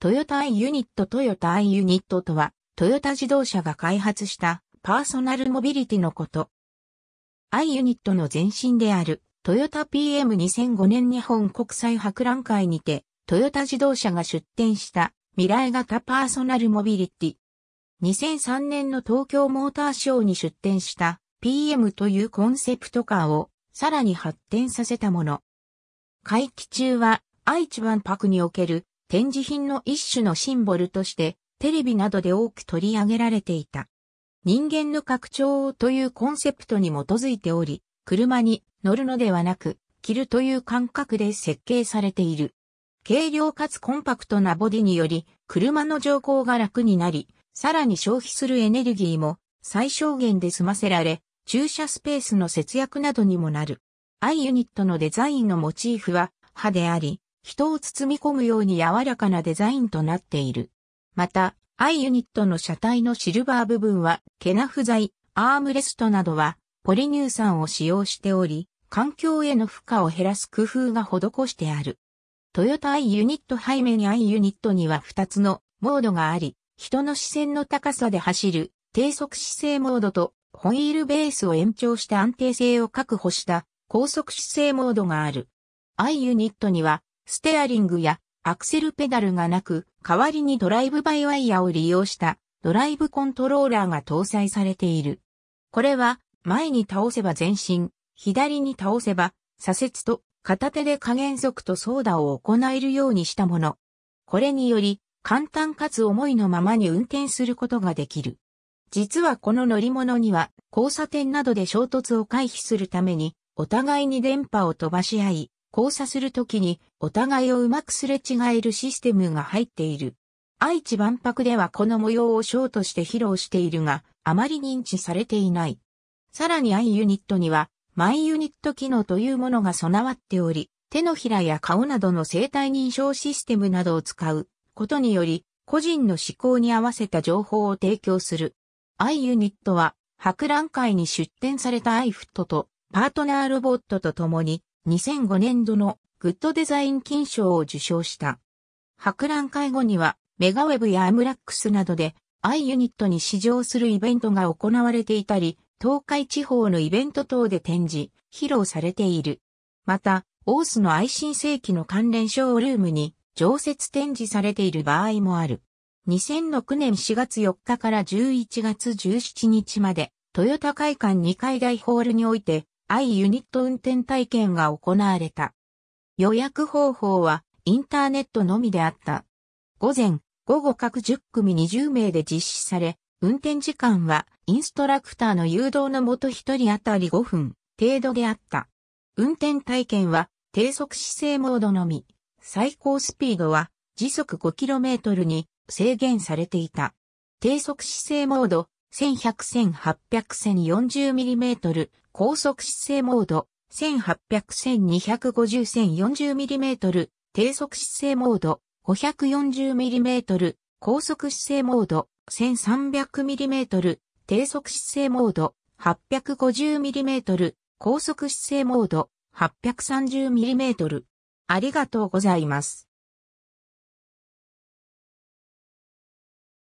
トヨタイユニットトヨタイユニットとは、トヨタ自動車が開発したパーソナルモビリティのこと。i ユニットの前身であるトヨタ PM2005 年日本国際博覧会にて、トヨタ自動車が出展した未来型パーソナルモビリティ。2003年の東京モーターショーに出展した PM というコンセプトカーをさらに発展させたもの。会期中は愛知万博における展示品の一種のシンボルとして、テレビなどで多く取り上げられていた。人間の拡張というコンセプトに基づいており、車に乗るのではなく、着るという感覚で設計されている。軽量かつコンパクトなボディにより、車の乗降が楽になり、さらに消費するエネルギーも最小限で済ませられ、駐車スペースの節約などにもなる。アイユニットのデザインのモチーフは歯であり、人を包み込むように柔らかなデザインとなっている。また、i ユニットの車体のシルバー部分は、毛ナ不在、アームレストなどは、ポリ乳酸を使用しており、環境への負荷を減らす工夫が施してある。トヨタ i ユニット背面 i ユニットには2つのモードがあり、人の視線の高さで走る低速姿勢モードとホイールベースを延長して安定性を確保した高速姿勢モードがある。i ユニットにはステアリングやアクセルペダルがなく、代わりにドライブバイワイヤーを利用したドライブコントローラーが搭載されている。これは前に倒せば前進、左に倒せば左折と片手で加減速と操舵を行えるようにしたもの。これにより簡単かつ重いのままに運転することができる。実はこの乗り物には交差点などで衝突を回避するためにお互いに電波を飛ばし合い、交差するときにお互いをうまくすれ違えるシステムが入っている。愛知万博ではこの模様をショーとして披露しているが、あまり認知されていない。さらに i ユニットには、マイユニット機能というものが備わっており、手のひらや顔などの生体認証システムなどを使うことにより、個人の思考に合わせた情報を提供する。i ユニットは、博覧会に出展された i フットとパートナーロボットと共に、2005年度のグッドデザイン金賞を受賞した。博覧会後には、メガウェブやアムラックスなどで、アイユニットに試乗するイベントが行われていたり、東海地方のイベント等で展示、披露されている。また、オースの愛新世紀の関連ショールームに常設展示されている場合もある。2006年4月4日から11月17日まで、豊田会館2階大ホールにおいて、i ユニット運転体験が行われた。予約方法はインターネットのみであった。午前、午後各10組20名で実施され、運転時間はインストラクターの誘導のもと1人当たり5分程度であった。運転体験は低速姿勢モードのみ、最高スピードは時速 5km に制限されていた。低速姿勢モード 1100-1800-1040mm 高速姿勢モード、1800-1250-1040mm、低速姿勢モード、540mm、高速姿勢モード、1300mm、低速姿勢モード、850mm、高速姿勢モード、830mm。ありがとうございます。